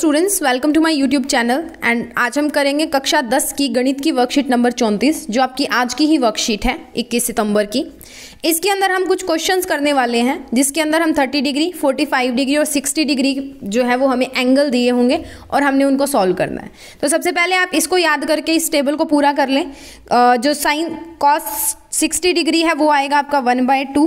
students welcome to my YouTube channel and आज हम करेंगे कक्षा 10 की गणित की वर्कशीट नंबर 34 जो आपकी आज की ही वर्कशीट है 21 सितंबर की इसके अंदर हम कुछ क्वेश्चंस करने वाले हैं जिसके अंदर हम 30 डिग्री 45 डिग्री और 60 डिग्री जो है वो हमें एंगल दिए होंगे और हमने उनको सॉल्व करना है तो सबसे पहले आप इसको याद करके इस टेबल को पूरा कर लें जो साइन कॉस सिक्सटी डिग्री है वो आएगा आपका one by two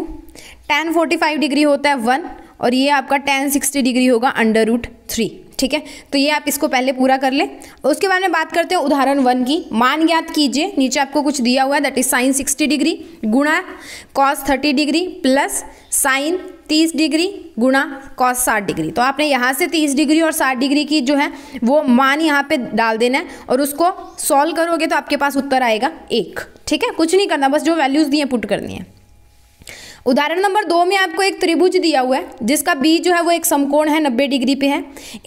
tan forty five degree होता है वन और ये आपका टेन सिक्सटी डिग्री होगा अंडर रूट थ्री ठीक है तो ये आप इसको पहले पूरा कर ले उसके बाद में बात करते हैं उदाहरण वन की मान ज्ञात कीजिए नीचे आपको कुछ दिया हुआ है that is sine sixty degree गुणा cos thirty degree plus sine तीस डिग्री गुणा कॉस साठ डिग्री तो आपने यहाँ से तीस डिग्री और साठ डिग्री की जो है वो मान यहाँ पे डाल देना है और उसको सॉल्व करोगे तो आपके पास उत्तर आएगा एक ठीक है कुछ नहीं करना बस जो वैल्यूज़ दिए पुट करनी है उदाहरण नंबर दो में आपको एक त्रिभुज दिया हुआ है जिसका बी जो है वो एक समकोण है नब्बे डिग्री पे है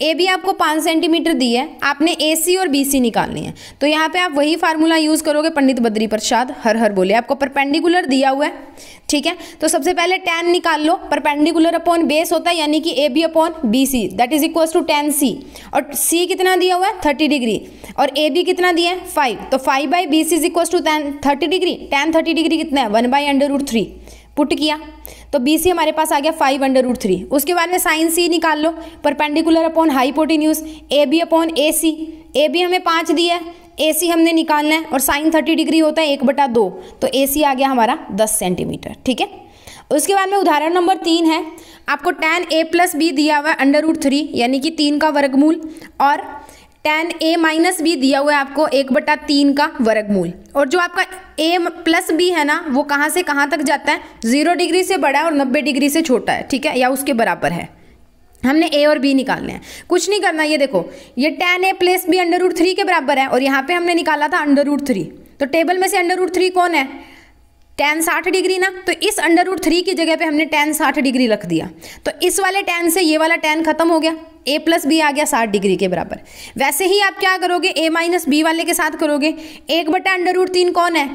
ए बी आपको पाँच सेंटीमीटर दी है आपने ए सी और बी सी निकालनी है तो यहाँ पे आप वही फार्मूला यूज़ करोगे पंडित बद्री प्रसाद हर हर बोले आपको परपेंडिकुलर दिया हुआ है ठीक है तो सबसे पहले टेन निकाल लो परपेंडिकुलर अपॉन बेस होता है यानी कि A B upon B C that is equal to tan C और सी कितना दिया हुआ है थर्टी डिग्री और ए बी कितना दिया है फाइव तो five by B C is equal to tan thirty degree tan thirty degree कितना है one by under root three put किया तो बी सी हमारे पास आ गया फाइव अंडर रूट थ्री उसके बाद में साइन सी निकाल लो perpendicular upon hypotenuse A B upon A C A B हमें पाँच दिया है ए सी हमने निकालना है और साइन थर्टी डिग्री होता है एक बटा दो तो ए सी आ गया हमारा दस सेंटीमीटर ठीक है उसके बाद में उदाहरण नंबर तीन है आपको टेन ए प्लस बी दिया हुआ है अंडर रूट थ्री यानी कि तीन का वर्गमूल और टेन ए माइनस बी दिया हुआ है आपको एक बटा तीन का वर्गमूल और जो आपका ए प्लस बी है ना वो कहाँ से कहाँ तक जाता है जीरो डिग्री से बड़ा है और नब्बे डिग्री से छोटा है ठीक है या उसके बराबर है हमने ए और बी निकालने हैं कुछ नहीं करना ये देखो ये tan A plus B under root three के बराबर है और यहाँ पे हमने निकाला था अंडर रूट थ्री तो टेबल में से अंडर रूट थ्री कौन है टेन साठ डिग्री ना तो इस अंडर रूट थ्री की जगह पे हमने टेन साठ डिग्री रख दिया तो इस वाले टेन से ये वाला टेन खत्म हो गया ए प्लस बी आ गया साठ डिग्री के बराबर वैसे ही आप क्या करोगे ए माइनस बी वाले के साथ करोगे एक बटा अंडर रूट तीन कौन है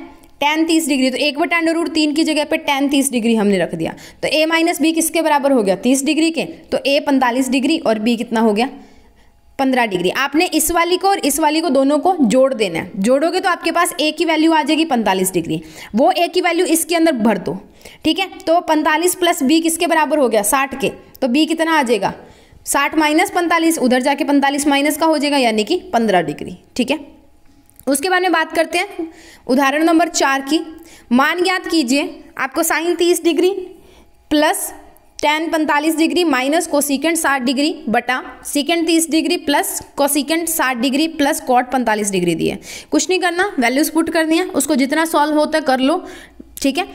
टेन तीस डिग्री तो एक बटा अंडर रूट तीन की जगह पे टेन तीस डिग्री हमने रख दिया तो ए माइनस बी किसके बराबर हो गया तीस डिग्री के तो ए पैंतालीस डिग्री और बी कितना हो गया पंद्रह डिग्री आपने इस वाली को और इस वाली को दोनों को जोड़ देना है जोड़ोगे तो आपके पास ए की वैल्यू आ जाएगी पैंतालीस डिग्री वो ए की वैल्यू इसके अंदर भर दो ठीक है तो पैंतालीस प्लस बी किसके बराबर हो गया साठ के तो बी कितना आ जाएगा साठ माइनस पैंतालीस उधर जाके पैंतालीस माइनस का हो जाएगा यानी कि पंद्रह डिग्री ठीक है उसके बाद में बात करते हैं उदाहरण नंबर चार की मान ज्ञात कीजिए आपको साइन तीस डिग्री प्लस टेन पैंतालीस डिग्री माइनस कोसिकेंड साठ डिग्री बटा सिकेंड तीस डिग्री प्लस कोसिकेंड साठ डिग्री प्लस कॉट पैंतालीस डिग्री दिए कुछ नहीं करना वैल्यूज पुट कर दिया उसको जितना सॉल्व होता कर लो ठीक है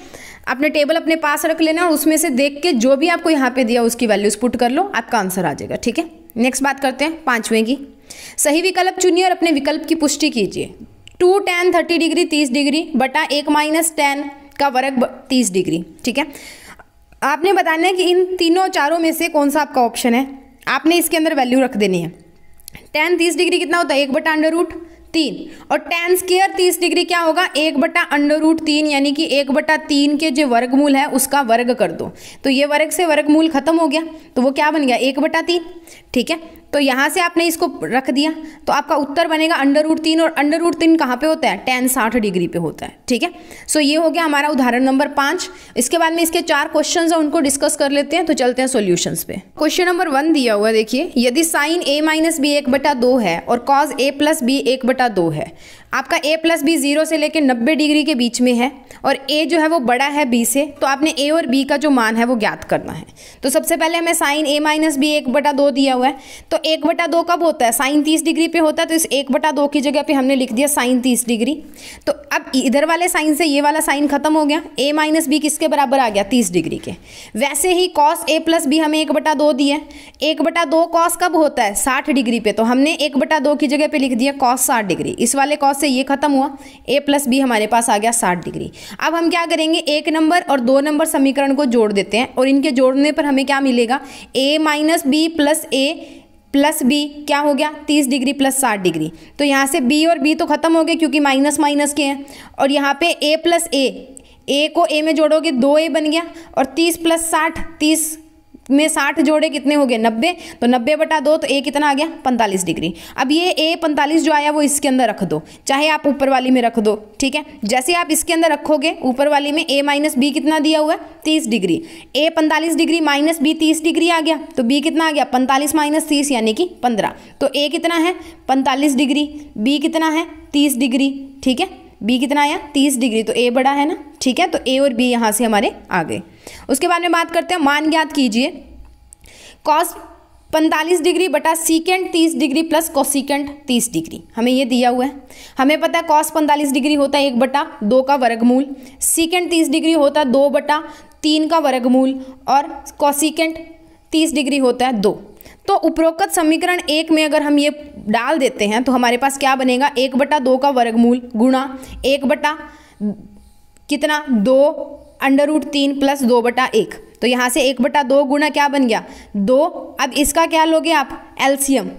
अपने टेबल अपने पास रख लेना और उसमें से देख के जो भी आपको यहाँ पे दिया उसकी वैल्यूज पुट कर लो आपका आंसर आ जाएगा ठीक है नेक्स्ट बात करते हैं पाँचवें की सही विकल्प चुनिए और अपने विकल्प की पुष्टि कीजिए टू टेन थर्टी डिग्री तीस डिग्री बटा एक माइनस टेन का वर्ग तीस डिग्री ठीक है आपने बताना है कि इन तीनों चारों में से कौन सा आपका ऑप्शन है आपने इसके अंदर वैल्यू रख देनी है टेन तीस डिग्री कितना होता है एक बटा अंडर रूट तीन और टेन स्केयर तीस डिग्री क्या होगा एक बटा अंडर रूट तीन यानी कि एक बटा तीन के जो वर्गमूल है उसका वर्ग कर दो तो ये वर्ग से वर्गमूल खत्म हो गया तो वो क्या बन गया एक बटा तीन ठीक है तो यहाँ से आपने इसको रख दिया तो आपका उत्तर बनेगा अंडर रूट तीन और अंडर रूट तीन कहाँ पे होता है टेन साठ डिग्री पे होता है ठीक है सो ये हो गया हमारा उदाहरण नंबर पाँच इसके बाद में इसके चार क्वेश्चन हैं उनको डिस्कस कर लेते हैं तो चलते हैं सोल्यूशन पे क्वेश्चन नंबर वन दिया हुआ देखिए यदि साइन ए माइनस बी एक बटा दो है और कॉज ए प्लस बी एक बटा दो है आपका ए प्लस बी जीरो से लेकर नब्बे डिग्री के बीच में है और ए जो है वो बड़ा है बी से तो आपने ए और बी का जो मान है वो ज्ञात करना है तो सबसे पहले हमें साइन ए माइनस बी एक बटा दो दिया हुआ है तो एक बटा दो कब होता है साइन तीस डिग्री पे होता है तो इस एक बटा दो की जगह पे हमने लिख दिया साइन तीस डिग्री तो अब इधर वाले साइन से ये वाला साइन खत्म हो गया ए माइनस बी किसके बराबर आ गया तीस डिग्री के वैसे ही कॉस ए प्लस बी हमें एक बटा दो दिया एक बटा दो कॉस कब होता है साठ डिग्री पे तो हमने एक बटा दो की जगह पे लिख दिया कॉस साठ डिग्री इस वाले कॉस से से ये खत्म हुआ ए प्लस बी हमारे पास आ गया साठ डिग्री अब हम क्या करेंगे एक नंबर और दो नंबर समीकरण को जोड़ देते हैं और इनके जोड़ने पर हमें क्या मिलेगा A minus B plus A plus B क्या हो गया तीस डिग्री प्लस साठ डिग्री तो यहाँ से बी और बी तो खत्म हो गए क्योंकि माइनस माइनस के हैं और यहाँ पर ए प्लस ए ए को ए में जोड़ोगे दो ए बन गया और तीस प्लस साठ तीस में साठ जोड़े कितने हो गए नब्बे तो नब्बे बटा दो तो ए कितना आ गया पैंतालीस डिग्री अब ये ए पैंतालीस जो आया वो इसके अंदर रख दो चाहे आप ऊपर वाली में रख दो ठीक है जैसे आप इसके अंदर रखोगे ऊपर वाली में ए माइनस बी कितना दिया हुआ है तीस डिग्री ए पैंतालीस डिग्री माइनस बी तीस डिग्री आ गया तो बी कितना आ गया पैंतालीस माइनस तीस यानी कि पंद्रह तो ए कितना है पैंतालीस डिग्री बी कितना है तीस डिग्री ठीक है बी कितना आया तीस डिग्री तो ए बड़ा है ना ठीक है तो ए और बी यहाँ से हमारे आ गए उसके बाद में बात करते हैं मान ज्ञात कीजिए कॉस पैंतालीस डिग्री बटा सीकेंड तीस डिग्री प्लस कॉसिकेंड तीस डिग्री हमें ये दिया हुआ है हमें पता है कॉस पैंतालीस डिग्री होता है एक बटा दो का वर्गमूल सीकेंड तीस डिग्री होता है दो बटा तीन का वर्गमूल और कॉसिकेंड तीस डिग्री होता है दो तो उपरोक्त समीकरण एक में अगर हम ये डाल देते हैं तो हमारे पास क्या बनेगा एक बटा दो का वर्गमूल गुणा एक बटा कितना दो अंडर रूट तीन प्लस दो बटा एक तो यहाँ से एक बटा दो गुणा क्या बन गया दो अब इसका क्या लोगे आप एल्सियम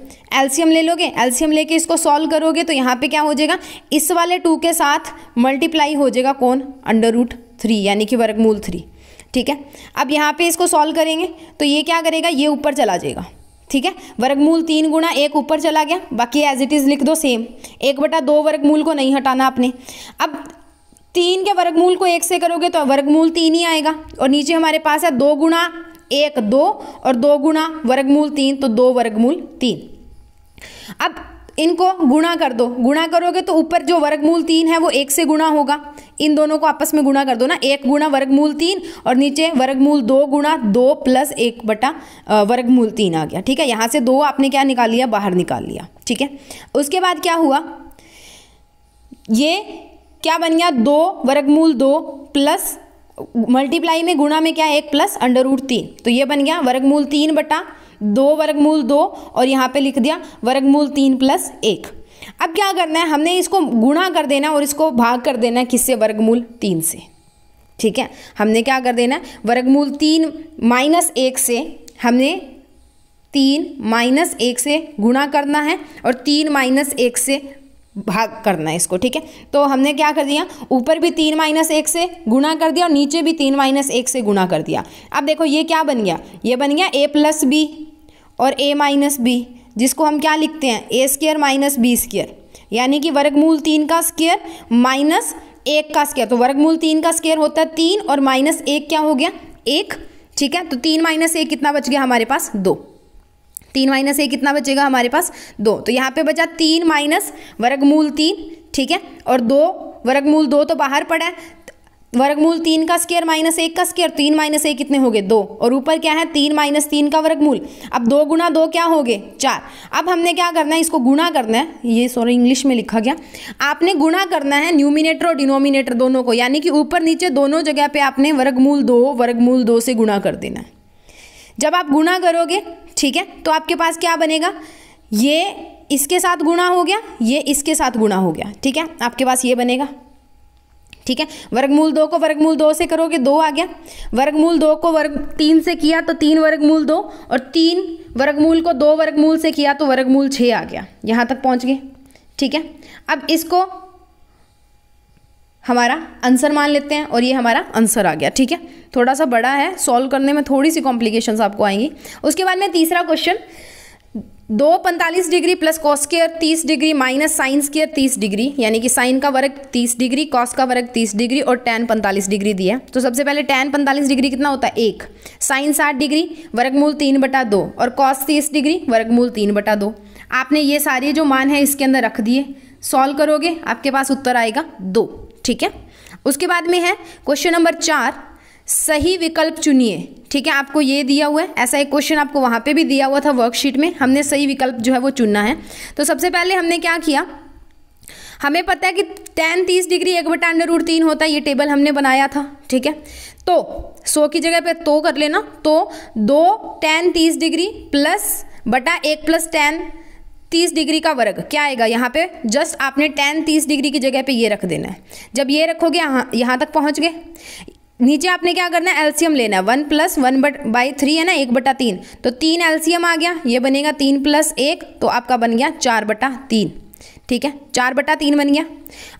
एल्सियम ले लोगे एल्सियम लेके इसको सॉल्व करोगे तो यहाँ पे क्या हो जाएगा इस वाले टू के साथ मल्टीप्लाई हो जाएगा कौन अंडर रूट थ्री यानी कि वर्गमूल थ्री ठीक है अब यहाँ पे इसको सॉल्व करेंगे तो ये क्या करेगा ये ऊपर चला जाएगा ठीक है वर्गमूल तीन गुणा एक ऊपर चला गया बाकी एज इट इज़ लिख दो सेम एक बटा दो वर्गमूल को नहीं हटाना आपने अब तीन के वर्गमूल को एक से करोगे तो वर्गमूल तीन ही आएगा और नीचे हमारे पास है दो गुणा एक दो और दो गुणा वर्गमूल तीन तो दो वर्गमूल तीन अब इनको गुणा कर दो गुणा करोगे तो ऊपर जो वर्गमूल तीन है वो एक से गुणा होगा इन दोनों को आपस में गुणा कर दो ना एक गुणा वर्गमूल तीन और नीचे वर्गमूल दो गुणा दो प्लस एक बटा वर्गमूल तीन आ गया ठीक है यहाँ से दो आपने क्या निकाल लिया बाहर निकाल लिया ठीक है उसके बाद क्या हुआ ये क्या बन गया दो वर्गमूल दो प्लस मल्टीप्लाई में गुणा में क्या एक प्लस अंडर रूट तीन तो ये बन गया वर्गमूल तीन बटा दो वर्गमूल दो और यहाँ पे लिख दिया वर्गमूल तीन प्लस एक अब क्या करना है हमने इसको गुणा कर देना और इसको भाग कर देना है किससे वर्गमूल तीन से ठीक है हमने क्या कर देना है वर्गमूल तीन माइनस एक से हमने तीन माइनस एक से गुणा करना है और तीन माइनस एक से भाग करना है इसको ठीक है तो हमने क्या कर दिया ऊपर भी तीन माइनस एक से गुणा कर दिया और नीचे भी तीन माइनस एक से गुणा कर दिया अब देखो ये क्या बन गया ये बन गया ए प्लस बी और ए माइनस बी जिसको हम क्या लिखते हैं A square minus B square यानी कि वर्गमूल तीन का स्केयर माइनस एक का स्केयर तो वर्गमूल तीन का स्केयर होता है तीन और माइनस एक क्या हो गया एक ठीक है तो तीन माइनस एक कितना बच गया हमारे पास दो तीन माइनस एक कितना बचेगा हमारे पास दो तो यहाँ पे बचा तीन माइनस वर्गमूल तीन ठीक है और दो वर्गमूल दो तो बाहर पड़ा है वर्गमूल तीन का स्केयर माइनस एक का स्केयर तीन माइनस एक कितने हो गए दो और ऊपर क्या है तीन माइनस तीन का वर्गमूल अब दो गुना दो क्या हो गए चार अब हमने क्या करना है इसको गुणा करना है ये सॉरी इंग्लिश में लिखा गया आपने गुणा करना है न्यूमिनेटर और डिनोमिनेटर दोनों को यानी कि ऊपर नीचे दोनों जगह पर आपने वर्गमूल दो वर्गमूल दो से गुणा कर देना है जब आप गुणा करोगे ठीक है तो आपके पास क्या बनेगा ये इसके साथ गुणा हो गया ये इसके साथ गुणा हो गया ठीक है आपके पास ये बनेगा ठीक है वर्गमूल दो को वर्गमूल दो से करोगे दो आ गया वर्गमूल दो को वर्ग तीन से किया तो तीन वर्गमूल दो और तीन वर्गमूल को दो वर्गमूल से किया तो वर्गमूल छः आ गया यहाँ तक पहुँच गए ठीक है अब इसको हमारा आंसर मान लेते हैं और ये हमारा आंसर आ गया ठीक है थोड़ा सा बड़ा है सॉल्व करने में थोड़ी सी कॉम्प्लिकेशंस आपको आएंगी उसके बाद में तीसरा क्वेश्चन दो पैंतालीस डिग्री प्लस कॉस केयर तीस डिग्री माइनस साइन स्केयर तीस डिग्री यानी कि साइन का वर्ग तीस डिग्री कॉस का वर्ग तीस डिग्री और टेन पैंतालीस डिग्री दिया तो सबसे पहले टेन पैंतालीस डिग्री कितना होता है एक साइन साठ डिग्री वर्गमूल तीन बटा दो और कॉस तीस डिग्री वर्गमूल तीन बटा दो आपने ये सारे जो मान है इसके अंदर रख दिए सॉल्व करोगे आपके पास उत्तर आएगा दो ठीक है उसके बाद में है क्वेश्चन नंबर चार सही विकल्प चुनिए ठीक है आपको ये दिया हुआ है ऐसा एक क्वेश्चन आपको वहाँ पे भी दिया हुआ था वर्कशीट में हमने सही विकल्प जो है वो चुनना है तो सबसे पहले हमने क्या किया हमें पता है कि टेन तीस डिग्री एक बटा अंडर रूट तीन होता है ये टेबल हमने बनाया था ठीक है तो सौ की जगह पे तो कर लेना तो दो टेन तीस डिग्री प्लस बटा एक प्लस टेन तीस डिग्री का वर्ग क्या आएगा यहाँ पे जस्ट आपने टेन तीस डिग्री की जगह पे ये रख देना है जब ये रखोगे यहाँ यहाँ तक पहुँच गए नीचे आपने क्या करना है एल्सियम लेना है one plus one but by three है ना एक बटा तीन तो तीन एल्सियम आ गया ये बनेगा तीन प्लस एक तो आपका बन गया चार बटा तीन ठीक है चार बटा तीन बन गया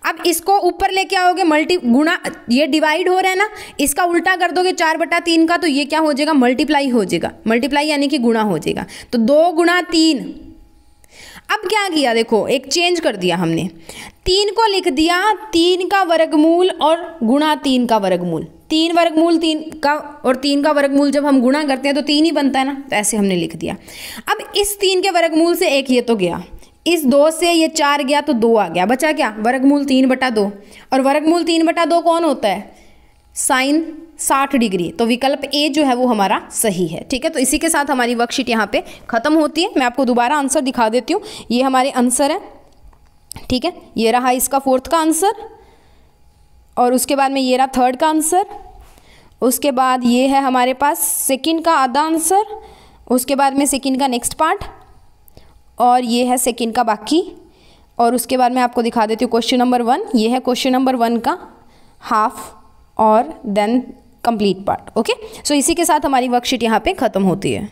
अब इसको ऊपर लेके आओगे मल्टी गुणा ये डिवाइड हो रहा है ना इसका उल्टा कर दोगे चार बटा तीन का तो ये क्या हो जाएगा मल्टीप्लाई हो जाएगा मल्टीप्लाई यानी कि गुणा हो जाएगा तो दो गुणा तीन अब क्या किया देखो एक चेंज कर दिया हमने तीन को लिख दिया तीन का वर्गमूल और गुणा तीन का वर्गमूल तीन वर्गमूल तीन का और तीन का वर्गमूल जब हम गुणा करते हैं तो तीन ही बनता है ना तो ऐसे हमने लिख दिया अब इस तीन के वर्गमूल से एक ये तो गया इस दो से ये चार गया तो दो आ गया बचा क्या वर्गमूल तीन बटा दो और वर्गमूल तीन बटा दो कौन होता है साइन 60 डिग्री तो विकल्प ए जो है वो हमारा सही है ठीक है तो इसी के साथ हमारी वर्कशीट यहाँ पे ख़त्म होती है मैं आपको दोबारा आंसर दिखा देती हूँ ये हमारे आंसर है ठीक है ये रहा इसका फोर्थ का आंसर और उसके बाद में ये रहा थर्ड का आंसर उसके बाद ये है हमारे पास सेकेंड का आधा आंसर उसके बाद में सेकेंड का नेक्स्ट पार्ट और ये है सेकेंड का बाकी और उसके बाद मैं आपको दिखा देती हूँ क्वेश्चन नंबर वन ये है क्वेश्चन नंबर वन का हाफ़ और then complete part okay so इसी के साथ हमारी वर्कशीट यहाँ पे ख़त्म होती है